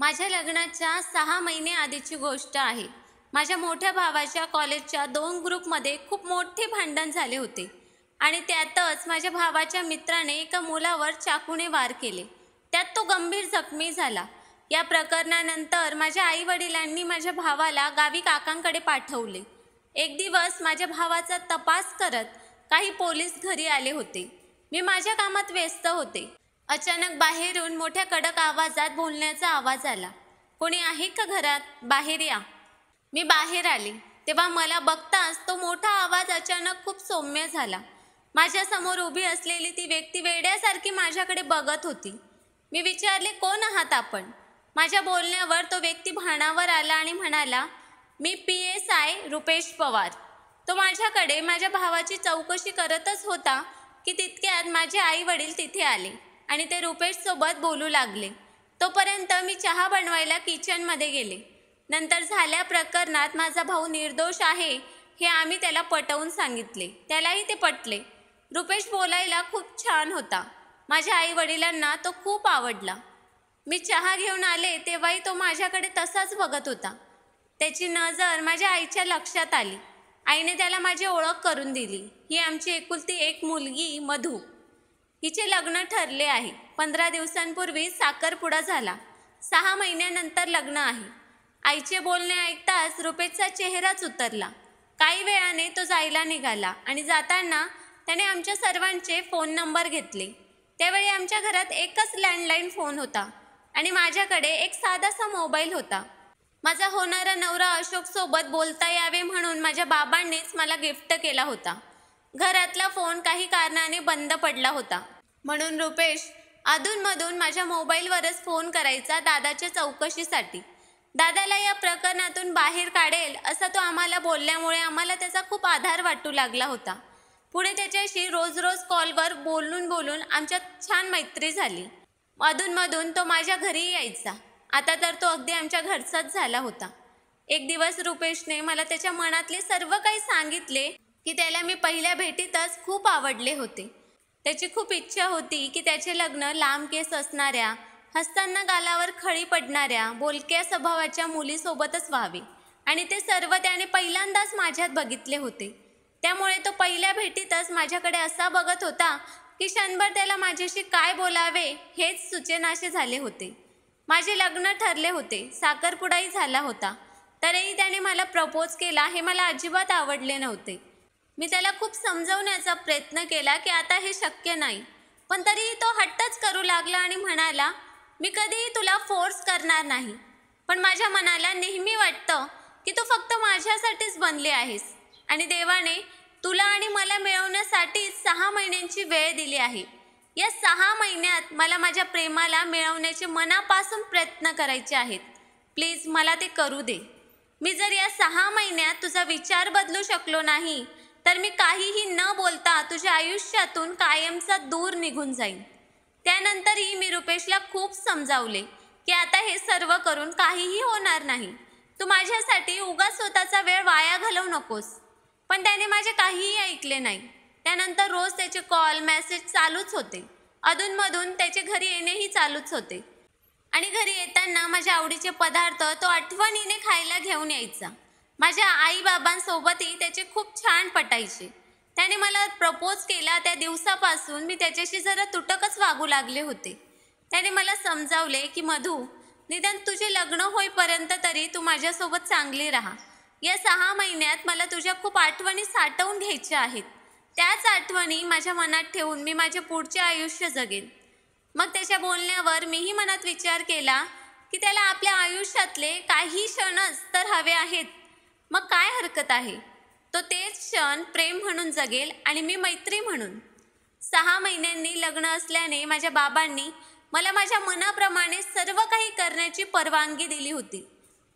माझ्या लग्नाच्या सहा महिने आधीची गोष्ट आहे माझ्या मोठ्या भावाच्या कॉलेजच्या दोन ग्रुपमध्ये खूप मोठे भांडण झाले होते आणि त्यातच माझ्या भावाच्या मित्राने एका मुलावर चाकूने वार केले त्यात तो गंभीर जखमी झाला या प्रकरणानंतर माझ्या आई वडिलांनी माझ्या भावाला गावी काकांकडे पाठवले एक दिवस माझ्या भावाचा तपास करत काही पोलीस घरी आले होते मी माझ्या कामात व्यस्त होते अचानक बाहेरून मोठ्या कडक आवाजात बोलण्याचा आवाज आला कोणी आहे का घरात बाहेर या मी बाहेर आले तेव्हा मला बघताच तो मोठा आवाज अचानक खूप सौम्य झाला माझ्यासमोर उभी असलेली ती व्यक्ती वेड्यासारखी माझ्याकडे बघत होती मी विचारले कोण आहात आपण माझ्या बोलण्यावर तो व्यक्ती भाणावर आला आणि म्हणाला मी P S I Rupesh Pawar तो माझ्याकडे माझ्या भावाची चौकशी करतच होता की तितक्यात माझे आई वडील तिथे आले आणि ते रुपेशसोबत बोलू लागले तोपर्यंत मी चहा बनवायला किचनमध्ये गेले नंतर झाल्या प्रकरणात माझा भाऊ निर्दोष आहे हे आम्ही त्याला पटवून सांगितले त्यालाही ते पटले रुपेश बोलायला खूप छान होता माझ्या आई वडिलांना तो खूप आवडला मी चहा घेऊन आले तेव्हाही तो माझ्याकडे तसाच बघत होता त्याची नजर माझ्या आईच्या लक्षात आली आईने त्याला माझी ओळख करून दिली ही आमची एकुलती एक मुलगी मधू हिचे लग्न ठरले आहे पंधरा दिवसांपूर्वी साखरपुडा झाला सहा महिन्यानंतर लग्न आहे आईचे बोलणे ऐकताच रुपेशचा चेहराच उतरला काही वेळाने तो जायला निघाला आणि जाताना त्याने आमच्या सर्वांचे फोन नंबर घेतले त्यावेळी आमच्या घरात एकच लँडलाईन फोन होता आणि माझ्याकडे एक साधासा मोबाईल होता माझा होणारा नवरा अशोकसोबत बोलता यावे म्हणून माझ्या बाबांनीच मला गिफ्ट केला होता घरातला फोन काही कारणाने बंद पडला होता म्हणून रुपेश अधूनमधून माझ्या मोबाईलवरच फोन करायचा दादाच्या चौकशीसाठी दादाला या प्रकरणातून बाहेर काढेल असा तो आम्हाला बोलल्यामुळे आम्हाला त्याचा खूप आधार वाटू लागला होता पुढे त्याच्याशी रोज रोज कॉलवर बोलून बोलून आमच्यात छान मैत्री झाली अधूनमधून तो माझ्या घरी यायचा आता तर तो अगदी आमच्या घरचाच झाला होता एक दिवस रुपेशने मला त्याच्या मनातले सर्व काही सांगितले की त्याला मी पहिल्या भेटीतच खूप आवडले होते त्याची खूप इच्छा होती की त्याचे लग्न लांब केस असणाऱ्या हसताना गालावर खळी पडणाऱ्या बोलक्या स्वभावाच्या मुलीसोबतच व्हावे आणि ते सर्व त्याने पहिल्यांदाच माझ्यात बघितले होते त्यामुळे तो पहिल्या भेटीतच माझ्याकडे असा बघत होता की क्षणभर त्याला माझ्याशी काय बोलावे हेच सूचनाशी झाले होते माझे लग्न ठरले होते साखरपुडाही झाला होता तरीही त्याने मला प्रपोज केला हे मला अजिबात आवडले नव्हते मी त्याला खूप समजवण्याचा प्रयत्न केला की आता हे शक्य नाही पण तरीही तो हट्टच करू लागला आणि म्हणाला मी कधीही तुला फोर्स करणार नाही पण माझ्या मनाला नेहमी वाटतं की तू फक्त माझ्यासाठीच बनले आहेस आणि देवाने तुला आणि मला मिळवण्यासाठी सहा महिन्यांची वेळ दिली आहे या सहा महिन्यात मला माझ्या प्रेमाला मिळवण्याचे मनापासून प्रयत्न करायचे आहेत प्लीज मला ते करू दे मी जर या सहा महिन्यात तुझा विचार बदलू शकलो नाही तर मी काहीही न बोलता तुझ्या आयुष्यातून कायमचा दूर निघून जाईल त्यानंतरही मी रुपेशला खूप समजावले की आता हे सर्व करून काहीही होणार नाही तू माझ्यासाठी उगा स्वतःचा वेळ वाया घालवू नकोस पण त्याने माझे काहीही ऐकले नाही त्यानंतर रोज त्याचे कॉल मेसेज चालूच होते अधूनमधून त्याचे घरी येणेही चालूच होते आणि घरी येताना माझ्या आवडीचे पदार्थ तो आठवणीने खायला घेऊन यायचा माझ्या आईबाबांसोबतही त्याचे खूप छान पटायचे त्याने मला प्रपोज केला त्या दिवसापासून मी त्याच्याशी जरा तुटकच वागू लागले होते त्याने मला समजावले की मधू निदान तुझे लग्न होईपर्यंत तरी तू माझ्यासोबत चांगली राहा या सहा महिन्यात मला तुझ्या खूप आठवणी साठवून घ्यायच्या आहेत त्याच आठवणी माझ्या मनात ठेवून मी माझे पुढचे आयुष्य जगेन मग त्याच्या बोलण्यावर मीही मनात विचार केला की त्याला आपल्या आयुष्यातले काही क्षणच तर हवे आहेत मग काय हरकत आहे तो तेच क्षण प्रेम म्हणून जगेल आणि मी मैत्री म्हणून सहा महिन्यांनी लग्न असल्याने माझ्या बाबांनी मला माझ्या मनाप्रमाणे सर्व काही करण्याची परवानगी दिली होती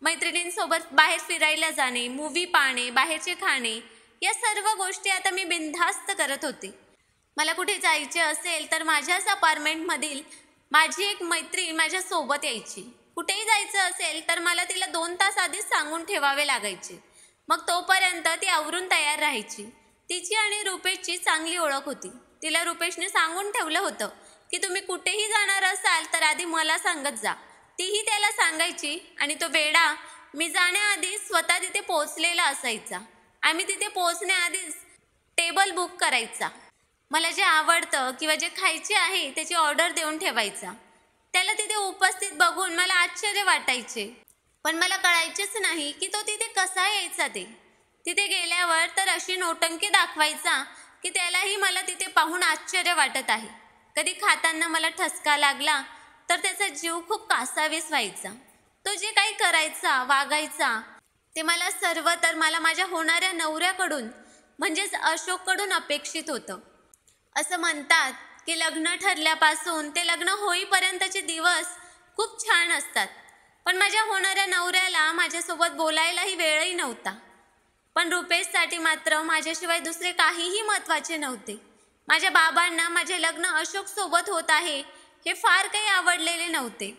मैत्रिणींसोबत बाहेर फिरायला जाणे मूवी पाहणे बाहेरचे खाणे या सर्व गोष्टी आता मी बिनधास्त करत होते मला कुठे जायचे असेल तर माझ्याच अपार्टमेंटमधील माझी एक मैत्रीण माझ्यासोबत यायची कुठेही जायचं असेल तर मला तिला दोन तास आधीच सांगून ठेवावे लागायचे मग तोपर्यंत ती आवरून तयार राहायची तिची आणि रुपेशची चांगली ओळख होती तिला रुपेशने सांगून ठेवलं होतं की तुम्ही कुठेही जाणार असाल तर आधी मला सांगत जा तीही त्याला सांगायची आणि तो वेडा मी जाण्याआधी स्वतः तिथे पोचलेला असायचा आम्ही तिथे पोचण्याआधीच टेबल बुक करायचा मला जे आवडतं किंवा जे खायचे आहे त्याची ऑर्डर देऊन ठेवायचा त्याला तिथे उपस्थित बघून मला आश्चर्य वाटायचे पण मला कळायचेच नाही की तो तिथे कसा यायचा ते तिथे गेल्यावर तर अशी नोटंकी दाखवायचा की त्यालाही मला तिथे पाहून आश्चर्य वाटत आहे कधी खाताना मला ठसका लागला तर त्याचा जीव खूप कासावीस व्हायचा तो जे काही करायचा वागायचा ते मला सर्व तर मला माझ्या होणाऱ्या नवऱ्याकडून म्हणजेच अशोककडून अपेक्षित होतं असं म्हणतात की लग्न ठरल्यापासून ते लग्न होईपर्यंतचे दिवस खूप छान असतात पण माझ्या होणाऱ्या नवऱ्याला माझ्यासोबत बोलायलाही वेळही नव्हता पण रुपेशसाठी मात्र माझ्याशिवाय दुसरे काहीही महत्त्वाचे नव्हते माझ्या बाबांना माझे लग्न अशोकसोबत होत आहे हे फार काही आवडलेले नव्हते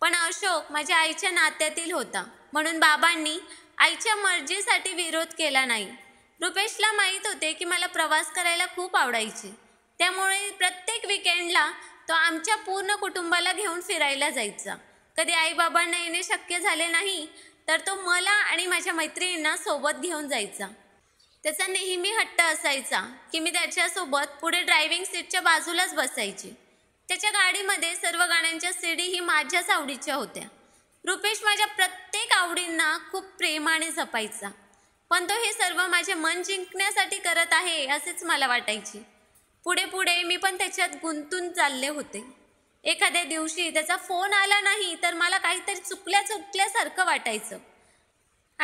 पण अशोक माझ्या आईच्या नात्यातील होता म्हणून बाबांनी आईच्या मर्जीसाठी विरोध केला नाही रुपेशला माहीत होते की मला प्रवास करायला खूप आवडायचे त्यामुळे प्रत्येक विकेंडला तो आमच्या पूर्ण कुटुंबाला घेऊन फिरायला जायचा कधी आईबाबांना येणे शक्य झाले नाही तर तो मला आणि माझ्या मैत्रिणींना सोबत घेऊन जायचा त्याचा नेहमी हट्ट असायचा की मी त्याच्यासोबत पुढे ड्रायव्हिंग सीटच्या बाजूलाच बसायची त्याच्या गाडीमध्ये सर्व गाण्यांच्या सीडी ही माझ्याच आवडीच्या होत्या रुपेश माझ्या प्रत्येक आवडींना खूप प्रेमाने जपायचा पण तो हे सर्व माझे मन जिंकण्यासाठी करत आहे असेच मला वाटायचे पुढे पुढे मी पण त्याच्यात गुंतून चालले होते एखाद्या दिवशी त्याचा फोन आला नाही तर मला काहीतरी चुकल्या चुकल्यासारखं वाटायचं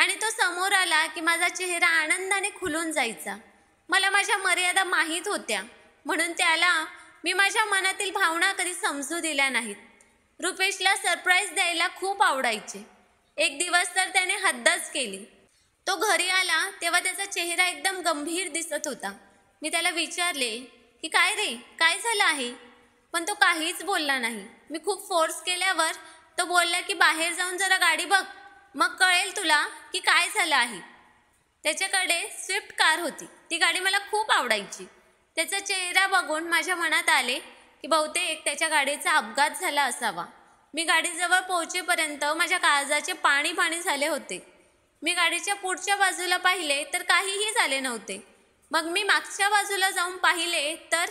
आणि तो समोर आला की माझा चेहरा आनंदाने खुलून जायचा मला माझ्या मर्यादा माहीत होत्या म्हणून त्याला मी माझ्या मनातील भावना कधी समजू दिल्या नाहीत रुपेशला सरप्राईज द्यायला खूप आवडायचे एक दिवस तर त्याने हद्दच केली तो घरी आला तेव्हा त्याचा चेहरा एकदम गंभीर दिसत होता मी त्याला विचारले की काय रे काय झालं आहे पण तो काहीच बोलला नाही मी खूप फोर्स केल्यावर तो बोलला की बाहेर जाऊन जरा गाडी बघ मग कळेल तुला की काय झालं आहे त्याच्याकडे स्विफ्ट कार होती ती गाडी मला खूप आवडायची त्याचा चेहरा बघून माझ्या मनात आले की बहुतेक त्याच्या गाडीचा अपघात झाला असावा मी गाडीजवळ पोहोचेपर्यंत माझ्या काळजाचे पाणी पाणी झाले होते मी गाडीच्या पुढच्या बाजूला पाहिले तर काहीही झाले नव्हते मग मी मागच्या बाजूला जाऊन पाहिले तर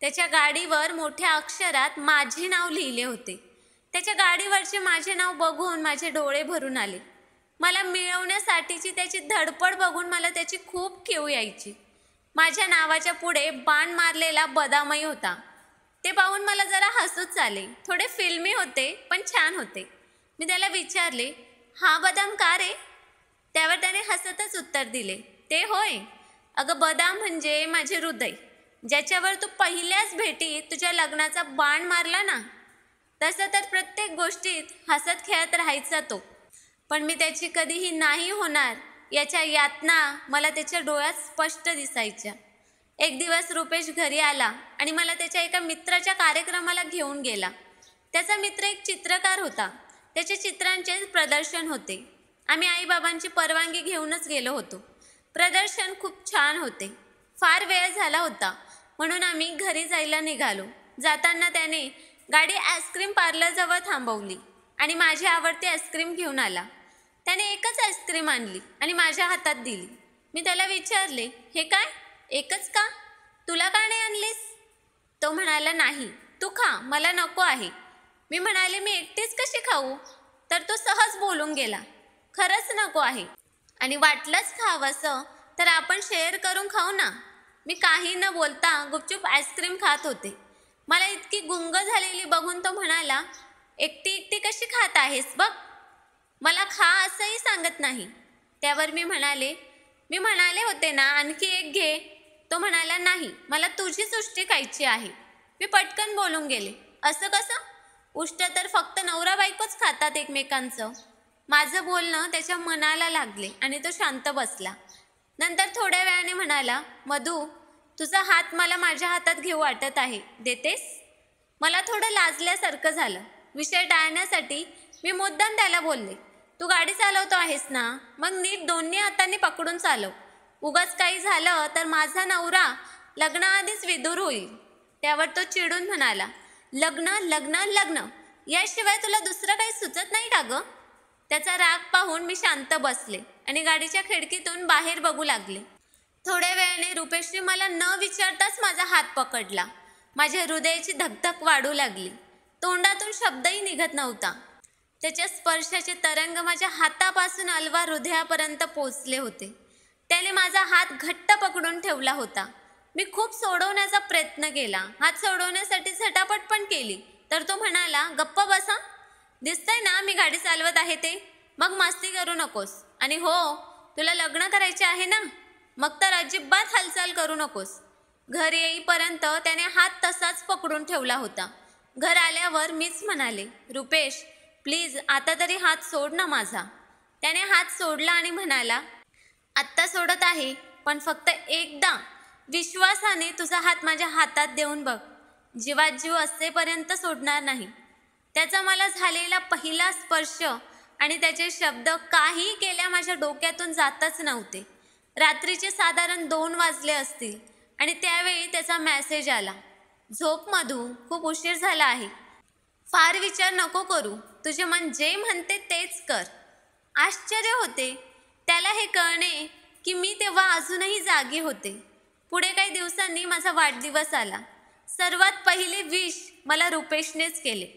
त्याच्या गाडीवर मोठ्या अक्षरात माझे नाव लिहिले होते त्याच्या गाडीवरचे माझे नाव बघून माझे डोळे भरून आले मला मिळवण्यासाठीची त्याची धडपड बघून मला त्याची खूप केव यायची माझ्या नावाच्या पुढे बाण मारलेला बदामही होता ते पाहून मला जरा हसूच आले थोडे फिल्मी होते पण छान होते मी त्याला विचारले हा बदाम का रे त्यावर त्याने हसतच उत्तर दिले ते होय अगं बदाम म्हणजे माझे हृदय ज्याच्यावर तू पहिल्याच भेटीत तुझ्या लग्नाचा बाण मारला ना तसं तर प्रत्येक गोष्टीत हसत खेळत राहायचा तो पण मी त्याची कधीही नाही होणार याच्या यातना मला त्याच्या डोळ्यात स्पष्ट दिसायच्या एक दिवस रुपेश घरी आला आणि मला त्याच्या एका मित्राच्या कार्यक्रमाला घेऊन गेला त्याचा मित्र एक चित्रकार होता त्याचे चित्रांचे प्रदर्शन होते आम्ही आईबाबांची परवानगी घेऊनच गेलो होतो प्रदर्शन खूप छान होते फार वेळ झाला होता म्हणून आम्ही घरी जायला निघालो जाताना त्याने गाडी आईस्क्रीम पार्लरजवळ थांबवली आणि माझी आवडती आईस्क्रीम घेऊन आला त्याने एकच आईस्क्रीम आणली आणि माझ्या हातात दिली मी त्याला विचारले हे काय एकच का तुला का नाही आणलीस तो म्हणाला नाही तू खा मला नको आहे मी म्हणाले मी एकटीच कशी खाऊ तर तो सहज बोलून गेला खरंच नको आहे आणि वाटलंच असं तर आपण शेअर करून खाऊ ना मी काही न बोलता गुपचूप आईस्क्रीम खात होते मला इतकी गुंग झालेली बघून तो म्हणाला एकटी एकटी कशी खात आहेस बघ मला खा असंही सांगत नाही त्यावर मी म्हणाले मी म्हणाले होते ना आणखी एक घे तो म्हणाला नाही मला तुझी उष्टी खायची आहे मी पटकन बोलून गेले असं कसं उष्ट तर फक्त नवरा बायकोच खातात एकमेकांचं माझं बोलणं त्याच्या मनाला लागले आणि तो शांत बसला नंतर थोड्या वेळाने म्हणाला मधू तुझा हात मला माझ्या हातात घेऊ वाटत आहे देतेस मला थोडं लाजल्यासारखं झालं विषय टाळण्यासाठी मी मुद्दाम त्याला बोलले तू गाडी चालवतो आहेस ना मग नीट दोन्ही हातांनी पकडून चालव उगाच काही झालं तर माझा नवरा लग्नाआधीच विदूर होईल त्यावर तो चिडून म्हणाला लग्न लग्न लग्न याशिवाय तुला दुसरं काही सुचत नाही का गं त्याचा राग पाहून मी शांत बसले आणि गाडीच्या खिडकीतून बाहेर बघू लागले थोड्या वेळाने रुपेशने मला न विचारताच माझा हात पकडला माझ्या हृदयाची धकधक वाढू लागली तोंडातून शब्दही निघत नव्हता त्याच्या स्पर्शाचे तरंग माझ्या हातापासून अलवा हृदयापर्यंत पोचले होते त्याने माझा हात घट्ट पकडून ठेवला होता मी खूप सोडवण्याचा प्रयत्न केला हात सोडवण्यासाठी झटापट पण केली तर तो म्हणाला गप्प बसा दिसतंय ना मी गाडी चालवत आहे ते मग मस्ती करू नकोस आणि हो तुला लग्न करायचे आहे ना मग तर अजिबात हालचाल करू नकोस घर येईपर्यंत त्याने हात तसाच पकडून ठेवला होता घर आल्यावर मीच म्हणाले रुपेश प्लीज आता तरी हात सोड ना माझा त्याने हात सोडला आणि म्हणाला आत्ता सोडत आहे पण फक्त एकदा विश्वासाने तुझा हात माझ्या हातात देऊन बघ जीवात जीव असेपर्यंत सोडणार नाही त्याचा मला झालेला पहिला स्पर्श आणि त्याचे शब्द काही केल्या माझ्या डोक्यातून जातच नव्हते रात्रीचे साधारण दोन वाजले असतील आणि त्यावेळी त्याचा मॅसेज आला झोपमधून खूप उशीर झाला आहे फार विचार नको करू तुझे मन जे म्हणते तेच कर आश्चर्य होते त्याला हे कळणे की मी तेव्हा अजूनही जागी होते पुढे काही दिवसांनी माझा वाढदिवस आला सर्वात पहिले विश मला रुपेशनेच केले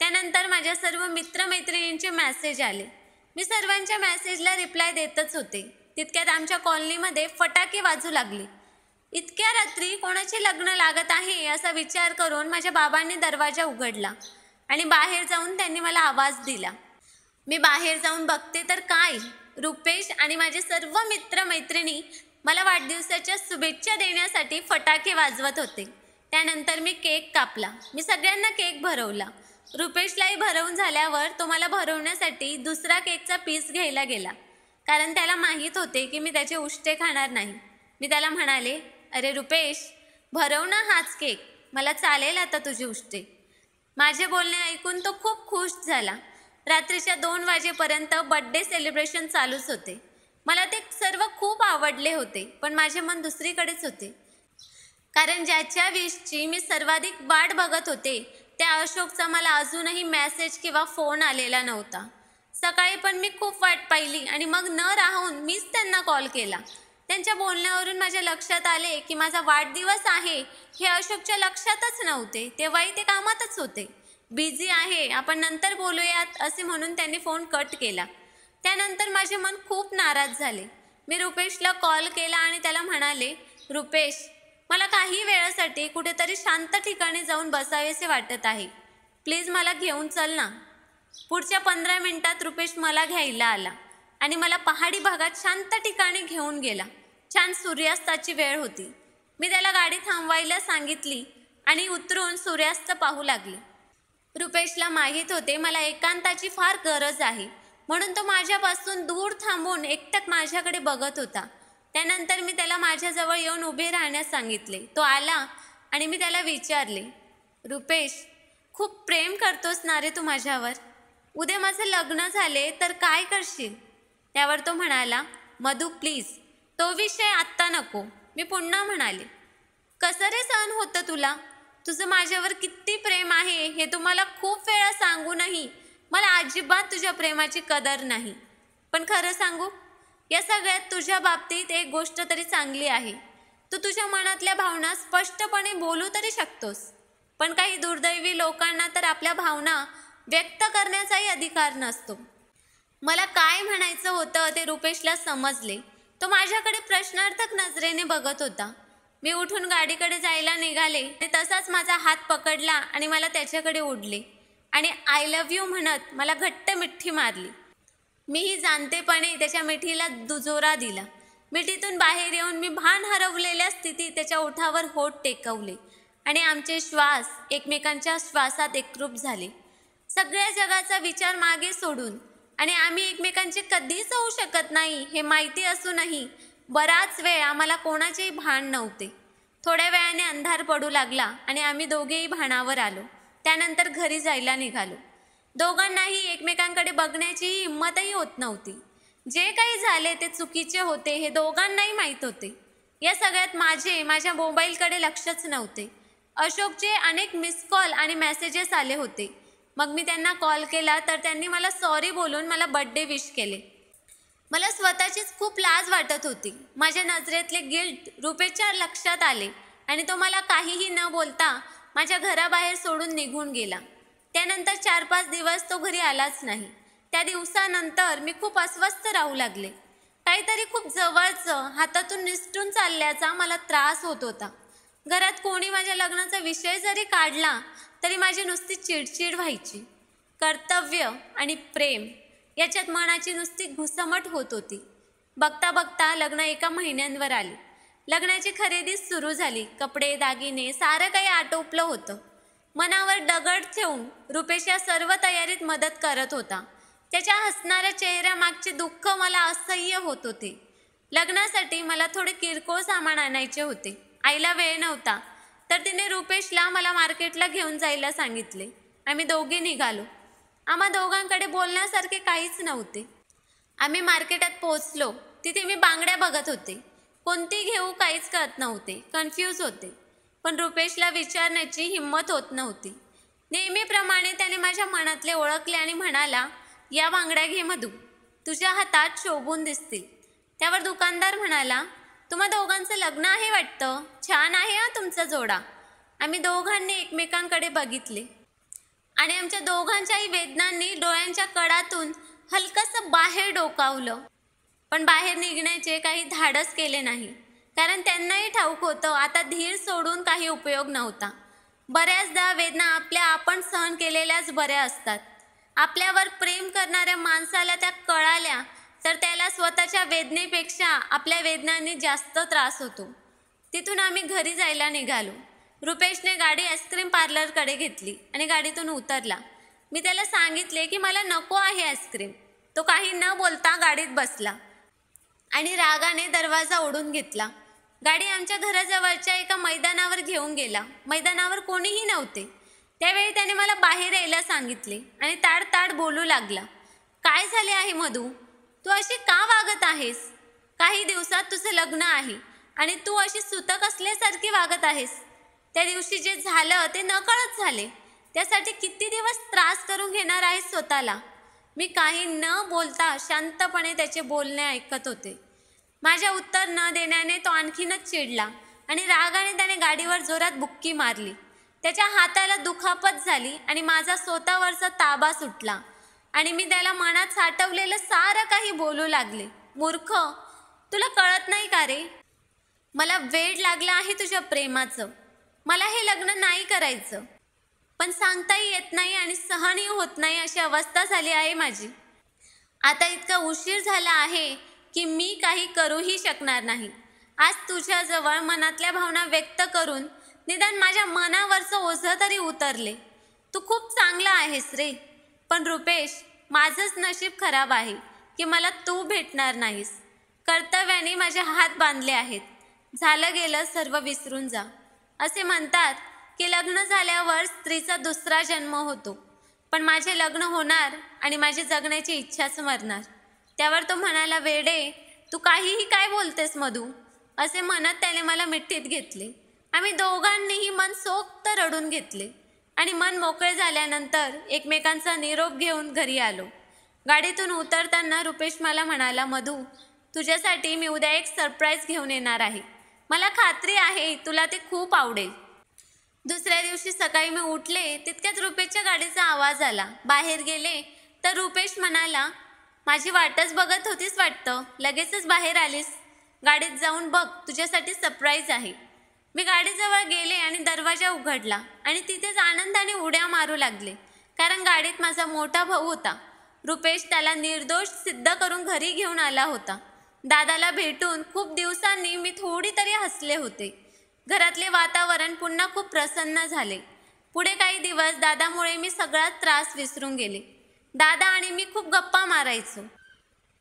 त्यानंतर माझ्या सर्व मित्रमैत्रिणींचे मॅसेज आले मी सर्वांच्या मॅसेजला रिप्लाय देतच होते तितक्यात आमच्या कॉलनीमध्ये फटाके वाजू लागले इतक्या रात्री कोणाचे लग्न लागत आहे असा विचार करून माझ्या बाबांनी दरवाजा उघडला आणि बाहेर जाऊन त्यांनी मला आवाज दिला मी बाहेर जाऊन बघते तर काय रुपेश आणि माझे सर्व मित्रमैत्रिणी मला वाढदिवसाच्या शुभेच्छा देण्यासाठी फटाके वाजवत होते त्यानंतर मी केक कापला मी सगळ्यांना केक भरवला रुपेशलाही भरवून झाल्यावर तो मला भरवण्यासाठी दुसरा केकचा पीस घ्यायला गेला कारण त्याला माहीत होते की मी त्याचे उष्टे खाणार नाही मी त्याला म्हणाले अरे रुपेश भरव ना हाच केक मला चालेल आता तुझी उष्टे माझे बोलणे ऐकून तो खूप खुश झाला रात्रीच्या दोन वाजेपर्यंत बड्डे सेलिब्रेशन चालूच होते मला ते सर्व खूप आवडले होते पण माझे मन दुसरीकडेच होते कारण ज्याच्या विशची मी सर्वाधिक वाट बघत होते त्या अशोकचा मला अजूनही मॅसेज किंवा फोन आलेला नव्हता सकाळी पण मी खूप वाट पाहिली आणि मग न राहून मीच त्यांना कॉल केला त्यांच्या बोलण्यावरून माझ्या लक्षात आले की माझा वाढदिवस आहे हे अशोकच्या लक्षातच नव्हते तेव्हाही ते कामातच होते बिझी आहे आपण नंतर बोलूयात असे म्हणून त्यांनी फोन कट केला त्यानंतर माझे मन खूप नाराज झाले मी रुपेशला कॉल केला आणि त्याला म्हणाले रुपेश मला काही वेळासाठी कुठेतरी शांत ठिकाणी जाऊन बसावेसे वाटत आहे प्लीज मला घेऊन चल ना पुढच्या पंधरा मिनिटात रुपेश मला घ्यायला आला आणि मला पहाडी भागात शांत ठिकाणी घेऊन गेला छान सूर्यास्ताची वेळ होती मी त्याला गाडी थांबवायला सांगितली आणि उतरून सूर्यास्त पाहू लागले रुपेशला माहीत होते मला एकांताची फार गरज आहे म्हणून तो माझ्यापासून दूर थांबून एकटक माझ्याकडे बघत होता त्यानंतर मी त्याला माझ्याजवळ येऊन उभे राहण्यास सांगितले तो आला आणि मी त्याला विचारले रुपेश खूप प्रेम करतोस ना रे तू माझ्यावर उद्या माझं लग्न झाले तर काय करशील त्यावर तो म्हणाला मधू प्लीज तो विषय आत्ता नको मी पुन्हा म्हणाले कसं रे सहन होतं तुला तुझं माझ्यावर किती प्रेम आहे हे तुम्हाला खूप वेळा सांगूनही मला अजिबात तुझ्या प्रेमाची कदर नाही पण खरं सांगू या सगळ्यात तुझ्या बाबतीत एक गोष्ट तरी चांगली आहे तू तुझ्या मनातल्या भावना स्पष्टपणे बोलू तरी शकतोस पण काही दुर्दैवी लोकांना तर आपल्या भावना व्यक्त करण्याचाही अधिकार नसतो मला काय म्हणायचं होतं ते रुपेशला समजले तो माझ्याकडे प्रश्नार्थक नजरेने बघत होता मी उठून गाडीकडे जायला निघाले ते तसाच माझा हात पकडला आणि मला त्याच्याकडे ओढले आणि आय लव्ह यू म्हणत मला घट्ट मिठ्ठी मारली मीही जाणतेपणे त्याच्या मिठीला दुजोरा दिला मिठीतून बाहेर येऊन मी भान हरवलेल्या स्थितीत त्याच्या ओठावर होठ टेकवले आणि आमचे श्वास एकमेकांच्या श्वासात एकरूप झाले सगळ्या जगाचा विचार मागे सोडून आणि आम्ही एकमेकांचे कधीच होऊ शकत नाही हे माहिती असूनही बराच वेळ आम्हाला कोणाचेही भान नव्हते थोड्या वेळाने अंधार पडू लागला आणि आम्ही दोघेही भाणावर आलो त्यानंतर घरी जायला निघालो दोघांनाही एकमेकांकडे बघण्याची हिंमतही होत नव्हती जे काही झाले ते चुकीचे होते हे दोघांनाही माहीत होते या सगळ्यात माझे माझ्या मोबाईलकडे लक्षच नव्हते अशोकचे अनेक मिस कॉल आणि मेसेजेस आले होते मग मी त्यांना कॉल केला तर त्यांनी मला सॉरी बोलून मला बड्डे विश केले मला स्वतःचीच खूप लाज वाटत होती माझ्या नजरेतले गिल्ट रुपेचार लक्षात आले आणि तो मला काहीही न बोलता माझ्या घराबाहेर सोडून निघून गेला त्यानंतर चार पाच दिवस तो घरी आलाच नाही त्या दिवसानंतर मी खूप अस्वस्थ राहू लागले काहीतरी खूप जवळचं हातातून निसटून चालल्याचा मला त्रास होत होता घरात कोणी माझ्या लग्नाचा विषय जरी काढला तरी माझी नुसती चिडचिड व्हायची कर्तव्य आणि प्रेम याच्यात मनाची नुसती घुसमट होत होती बघता बघता लग्न एका महिन्यांवर आली लग्नाची खरेदी सुरू झाली कपडे दागिने सारं काही आटोपलं होतं मनावर दगड ठेवून या सर्व तयारीत मदत करत होता त्याच्या हसणाऱ्या चेहऱ्यामागचे दुःख मला असह्य होत होते लग्नासाठी मला थोडे किरकोळ सामान आणायचे होते आईला वेळ नव्हता तर तिने रुपेशला मला मार्केटला घेऊन जायला सांगितले आम्ही दोघे निघालो आम्हा दोघांकडे बोलण्यासारखे काहीच नव्हते आम्ही मार्केटात पोहोचलो तिथे मी बांगड्या बघत होते कोणती घेऊ काहीच कळत नव्हते कन्फ्यूज होते पण रुपेशला विचारण्याची हिंमत होत नव्हती नेहमीप्रमाणे त्याने माझ्या मनातले ओळखले आणि म्हणाला या बांगड्या घे मधू तुझ्या हातात शोभून दिसतील त्यावर दुकानदार म्हणाला तुम्हा दोघांचं लग्न आहे वाटतं छान आहे हा तुमचा जोडा आम्ही दोघांनी एकमेकांकडे बघितले आणि आमच्या दोघांच्याही वेदनांनी डोळ्यांच्या कडातून हलकंसं बाहेर डोकावलं पण बाहेर निघण्याचे काही धाडस केले नाही कारण त्यांनाही ठाऊक होतं आता धीर सोडून काही उपयोग नव्हता बऱ्याचदा वेदना आपल्या आपण सहन केलेल्याच बऱ्या असतात आपल्यावर प्रेम करणाऱ्या माणसाला त्या कळाल्या तर त्याला स्वतःच्या वेदनेपेक्षा आपल्या वेदनांनी जास्त त्रास होतो तिथून आम्ही घरी जायला निघालो रुपेशने गाडी आईस्क्रीम पार्लरकडे घेतली आणि गाडीतून उतरला मी त्याला सांगितले की मला नको आहे आईस्क्रीम तो काही न बोलता गाडीत बसला आणि रागाने दरवाजा ओढून घेतला गाडी आमच्या घराजवळच्या एका मैदानावर घेऊन गेला मैदानावर कोणीही नव्हते त्यावेळी त्याने मला बाहेर यायला सांगितले आणि ताड ताड बोलू लागला काय झाले आहे मधू तू अशी का वागत आहेस काही दिवसात तुझं लग्न आहे आणि तू अशी सुतक असल्यासारखी वागत आहेस त्या दिवशी जे झालं ते नकळत झाले त्यासाठी किती दिवस त्रास करून घेणार आहेस स्वतःला मी काही न बोलता शांतपणे त्याचे बोलणे ऐकत होते माझ्या उत्तर न देण्याने तो आणखीनच चिडला आणि रागाने त्याने गाडीवर जोरात बुक्की मारली त्याच्या हाताला दुखापत झाली आणि माझा स्वतःवरचा ताबा सुटला आणि मी त्याला मनात साठवलेलं सारं काही बोलू लागले मूर्ख तुला कळत नाही का रे मला वेड लागला आहे तुझ्या प्रेमाचं मला हे लग्न नाही करायचं पण सांगताही येत नाही आणि सहनही होत नाही अशी अवस्था झाली आहे माझी आता इतका उशीर झाला आहे की मी काही करूही शकणार नाही आज तुझ्याजवळ मनातल्या भावना व्यक्त करून निदान माझ्या मनावरचं ओझं तरी उतरले तू खूप चांगला आहेस रे पण रुपेश माझंच नशीब खराब आहे की मला तू भेटणार नाहीस कर्तव्याने माझे हात बांधले आहेत झालं गेलं सर्व विसरून जा असे म्हणतात की लग्न झाल्यावर स्त्रीचा दुसरा जन्म होतो पण माझे लग्न होणार आणि माझे जगण्याची इच्छाच मरणार त्यावर तो म्हणाला वेडे तू काहीही काय बोलतेस मधू असे म्हणत त्याने मला मिठीत घेतले आम्ही दोघांनीही मन सोक्त रडून घेतले आणि मन मोकळे झाल्यानंतर एकमेकांचा निरोप घेऊन घरी आलो गाडीतून उतरताना रुपेश मला म्हणाला मधू तुझ्यासाठी मी उद्या एक सरप्राईज घेऊन येणार आहे मला खात्री आहे तुला ते खूप आवडेल दुसऱ्या दिवशी सकाळी मी उठले तितक्यात रुपेशच्या गाडीचा आवाज आला बाहेर गेले तर रुपेश म्हणाला माझी वाटच बघत होतीस वाटतं लगेचच बाहेर आलीस गाडीत जाऊन बघ तुझ्यासाठी सरप्राईज आहे मी गाडीजवळ गेले आणि दरवाजा उघडला आणि तिथेच आनंदाने उड्या मारू लागले कारण गाडीत माझा मोठा भाऊ होता रुपेश त्याला निर्दोष सिद्ध करून घरी घेऊन आला होता दादाला भेटून खूप दिवसांनी मी थोडी तरी हसले होते घरातले वातावरण पुन्हा खूप प्रसन्न झाले पुढे काही दिवस दादामुळे मी सगळा त्रास विसरून गेले दादा आणि मी खूप गप्पा मारायचो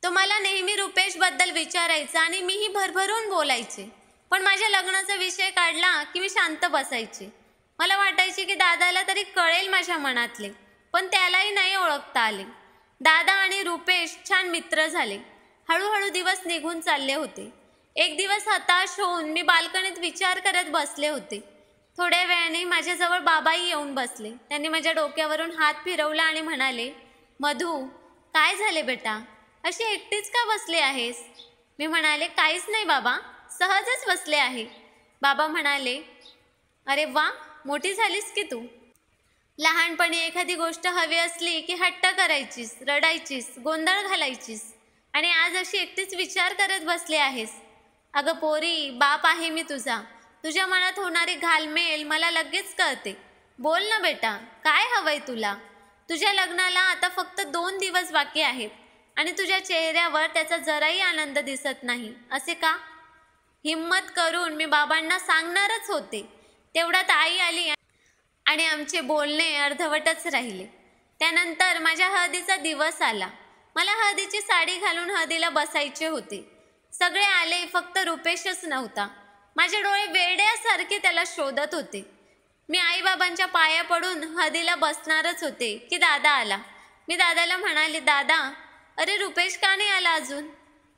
तो मला नेहमी रुपेशबद्दल विचारायचा आणि मीही भरभरून बोलायचे पण माझ्या लग्नाचा विषय काढला की मी शांत बसायचे मला वाटायचे की दादाला तरी कळेल माझ्या मनातले पण त्यालाही नाही ओळखता आले दादा आणि रुपेश छान मित्र झाले हळूहळू दिवस निघून चालले होते एक दिवस हताश होऊन मी बाल्कनीत विचार करत बसले होते थोड्या वेळाने माझ्याजवळ बाबाही येऊन बसले त्यांनी माझ्या डोक्यावरून हात फिरवला आणि म्हणाले मधू काय झाले बेटा अशी एकटीच का बसले आहेस मी म्हणाले काहीच नाही बाबा सहजच बसले आहे बाबा म्हणाले अरे वा मोठी झालीस की तू लहानपणी एखादी गोष्ट हवी असली की हट्ट करायचीस रडायचीस गोंधळ घालायचीस आणि आज अशी एकटीच विचार करत बसले आहेस अगं पोरी बाप आहे मी तुझा तुझ्या मनात होणारी घालमेल मला लगेच कळते बोल ना बेटा काय हवंय तुला तुझ्या लग्नाला आता फक्त दोन दिवस बाकी आहेत आणि तुझ्या चेहऱ्यावर त्याचा जराही आनंद दिसत नाही असे का हिम्मत करून मी बाबांना सांगणारच होते तेवढ्यात आई आली आणि आमचे बोलणे अर्धवटच राहिले त्यानंतर माझ्या हळदीचा दिवस आला मला हळदीची साडी घालून हळदीला बसायचे होते सगळे आले फक्त रुपेशच नव्हता माझे डोळे वेड्यासारखे त्याला शोधत होते मी आईबाबांच्या पाया पडून हदीला बसणारच होते की दादा आला मी दादाला म्हणाले दादा अरे रुपेश का नाही आला अजून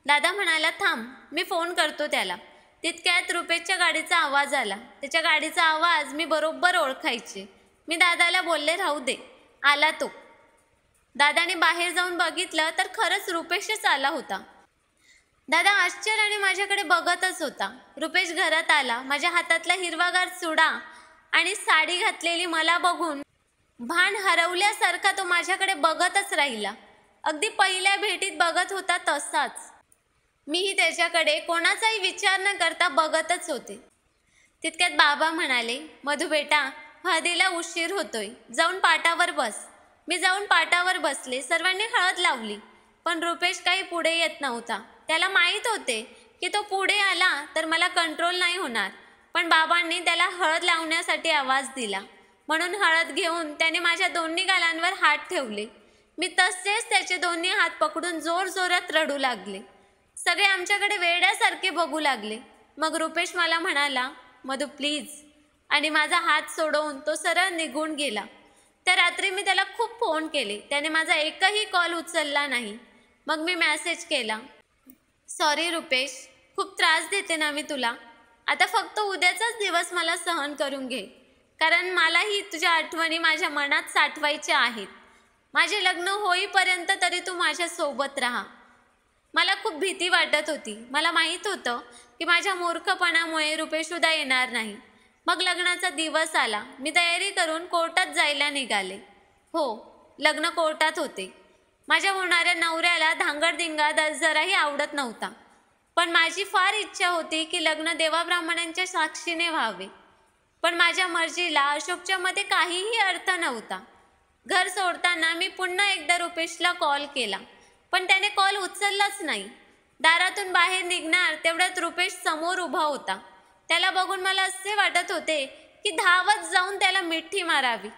दादा म्हणाला थांब मी फोन करतो त्याला तितक्यात रुपेशच्या गाडीचा आवाज आला त्याच्या गाडीचा आवाज मी बरोबर ओळखायचे मी दादाला बोलले राहू दे आला तो दादाने बाहेर जाऊन बघितलं तर खरंच रुपेशच आला होता दादा आश्चर्य आणि माझ्याकडे बघतच होता रुपेश घरात आला माझ्या हातातला हिरवागार चुडा आणि साडी घातलेली मला बघून भान हरवल्यासारखा तो माझ्याकडे बघतच राहिला अगदी पहिल्या भेटीत बघत होता तसाच मीही त्याच्याकडे कोणाचाही विचार न करता बघतच होते तितक्यात बाबा म्हणाले मधुबेटा बेटा उशीर होतोय जाऊन पाटावर बस मी जाऊन पाटावर बसले सर्वांनी हळद लावली पण रुपेश काही पुढे येत नव्हता त्याला माहीत होते की तो पुढे आला तर मला कंट्रोल नाही होणार पण बाबांनी त्याला हळद लावण्यासाठी आवाज दिला म्हणून हळद घेऊन त्याने माझ्या दोन्ही गालांवर हात ठेवले मी तसेच त्याचे दोन्ही हात पकडून जोर जोरात रडू लागले सगळे आमच्याकडे वेड्यासारखे बघू लागले मग रुपेश मला म्हणाला मधू प्लीज आणि माझा हात सोडवून तो सरळ निघून गेला त्या रात्री मी त्याला खूप फोन केले त्याने माझा एकही कॉल उचलला नाही मग मी मॅसेज केला सॉरी रुपेश खूप त्रास देते ना मी तुला आता फक्त उद्याचाच दिवस मला सहन करून घे कारण मलाही तुझ्या आठवणी माझ्या मनात साठवायच्या आहेत माझे लग्न होईपर्यंत तरी तू माझ्या सोबत राहा मला खूप भीती वाटत होती मला माहीत होतं की माझ्या मूर्खपणामुळे रुपेशुदा येणार नाही मग लग्नाचा दिवस आला मी तयारी करून कोर्टात जायला निघाले हो लग्न कोर्टात होते माझ्या होणाऱ्या नवऱ्याला धांगडधिंगा जराही आवडत नव्हता पण माझी फार इच्छा होती की लग्न ब्राह्मणांच्या साक्षीने व्हावे पण माझ्या मर्जीला अशोकच्या मध्ये काहीही अर्थ नव्हता घर सोडताना मी पुन्हा एकदा रुपेशला कॉल केला पण त्याने कॉल उचललाच नाही दारातून बाहेर निघणार तेवढ्यात रुपेश समोर उभा होता त्याला बघून मला असे वाटत होते की धावत जाऊन त्याला मिठी मारावी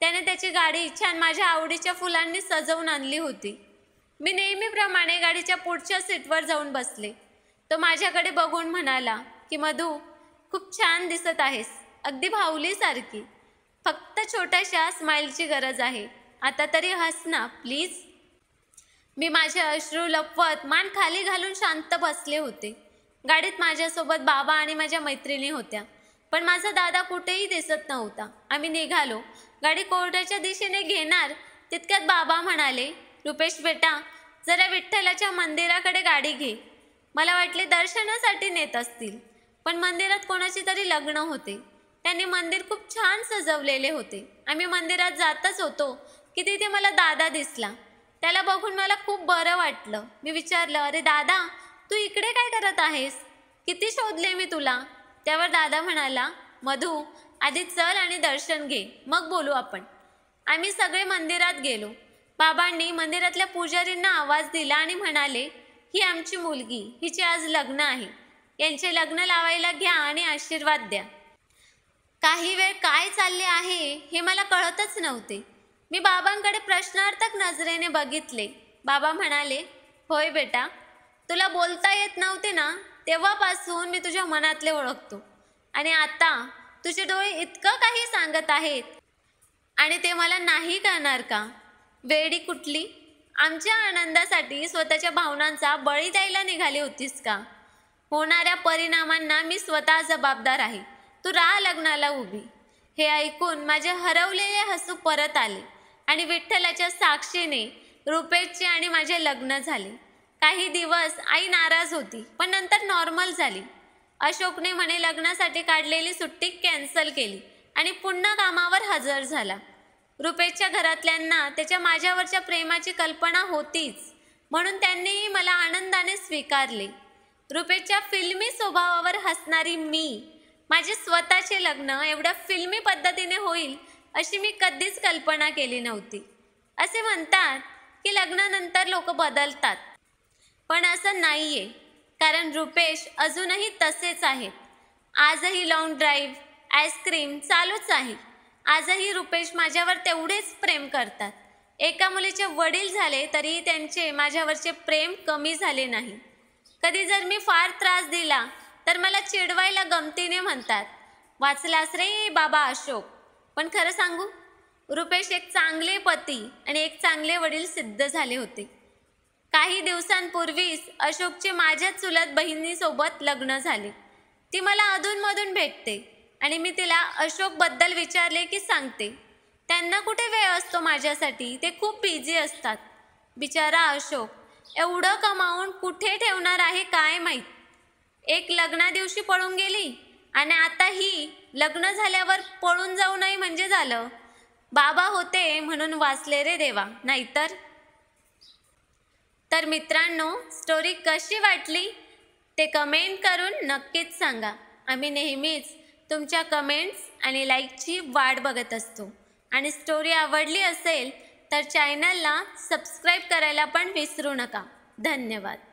त्याने त्याची गाडी छान माझ्या आवडीच्या फुलांनी सजवून आणली होती मी नेहमीप्रमाणे गाडीच्या पुढच्या सीटवर जाऊन बसले तो माझ्याकडे बघून म्हणाला की मधू खूप छान दिसत आहेस अगदी भावलीसारखी फक्त छोट्याशा स्माईलची गरज आहे आता तरी हस ना प्लीज मी माझे अश्रू लपवत मान खाली घालून शांत बसले होते गाडीत माझ्यासोबत बाबा आणि माझ्या मैत्रिणी होत्या पण माझा दादा कुठेही दिसत नव्हता आम्ही निघालो गाडी कोर्टाच्या दिशेने घेणार तितक्यात बाबा म्हणाले रुपेश बेटा जरा विठ्ठलाच्या मंदिराकडे गाडी घे मला वाटले दर्शनासाठी नेत असतील पण मंदिरात कोणाचे तरी लग्न होते त्यांनी मंदिर खूप छान सजवलेले होते आम्ही मंदिरात जातच होतो की तिथे मला दादा दिसला त्याला बघून मला खूप बरं वाटलं मी विचारलं अरे दादा तू इकडे काय करत आहेस किती शोधले मी तुला त्यावर दादा म्हणाला मधू आधी चल आणि दर्शन घे मग बोलू आपण आम्ही सगळे मंदिरात गेलो बाबांनी मंदिरातल्या पुजारींना आवाज दिला आणि म्हणाले ही आमची मुलगी हिचे आज लग्न आहे यांचे लग्न लावायला घ्या आणि आशीर्वाद द्या काही वेळ काय चालले आहे हे मला कळतच नव्हते मी बाबांकडे प्रश्नार्थक नजरेने बघितले बाबा म्हणाले होय बेटा तुला बोलता येत नव्हते ना तेव्हापासून मी तुझ्या मनातले ओळखतो आणि आता तुझे डोळे इतकं काही सांगत आहेत आणि ते मला नाही करणार का वेडी कुठली आमच्या आनंदासाठी स्वतःच्या भावनांचा बळी द्यायला निघाली होतीस का होणाऱ्या परिणामांना मी स्वतः जबाबदार आहे तू राह लग्नाला उभी हे ऐकून माझे हरवलेले हसू परत आले आणि विठ्ठलाच्या साक्षीने रुपेशचे आणि माझे लग्न झाले काही दिवस आई नाराज होती पण नंतर नॉर्मल झाली अशोकने म्हणे लग्नासाठी काढलेली सुट्टी कॅन्सल केली आणि पुन्हा कामावर हजर झाला रुपेशच्या घरातल्यांना त्याच्या माझ्यावरच्या प्रेमाची कल्पना होतीच म्हणून त्यांनीही मला आनंदाने स्वीकारले रुपेशच्या फिल्मी स्वभावावर हसणारी मी माझे स्वतःचे लग्न एवढ्या फिल्मी पद्धतीने होईल अशी मी कधीच कल्पना केली नव्हती असे म्हणतात की लग्नानंतर लोक बदलतात पण असं नाही आहे कारण रुपेश अजूनही तसेच आहेत आजही लॉंग ड्राईव्ह आईस्क्रीम चालूच आहे आजही रुपेश माझ्यावर तेवढेच प्रेम करतात एका मुलीचे वडील झाले तरीही त्यांचे माझ्यावरचे प्रेम कमी झाले नाही कधी जर मी फार त्रास दिला तर मला चिडवायला गमतीने म्हणतात वाचलास रे बाबा अशोक पण खरं सांगू रुपेश एक चांगले पती आणि एक चांगले वडील सिद्ध झाले होते काही दिवसांपूर्वीच अशोकचे माझ्याच चुलत बहिणीसोबत लग्न झाले ती मला अधूनमधून भेटते आणि मी तिला अशोकबद्दल विचारले की सांगते त्यांना कुठे वेळ असतो माझ्यासाठी ते खूप बिझी असतात बिचारा अशोक एवढं कमावून कुठे ठेवणार आहे काय माहीत एक लग्ना दिवशी पळून गेली आणि आता ही लग्न झाल्यावर पळून जाऊ नाही म्हणजे झालं बाबा होते म्हणून वाचले रे देवा नाहीतर तर मित्रांनो स्टोरी कशी वाटली ते कमेंट करून नक्कीच सांगा आम्ही नेहमीच तुमच्या कमेंट्स आणि लाईकची वाट बघत असतो आणि स्टोरी आवडली असेल तर चॅनलला सबस्क्राईब करायला पण विसरू नका धन्यवाद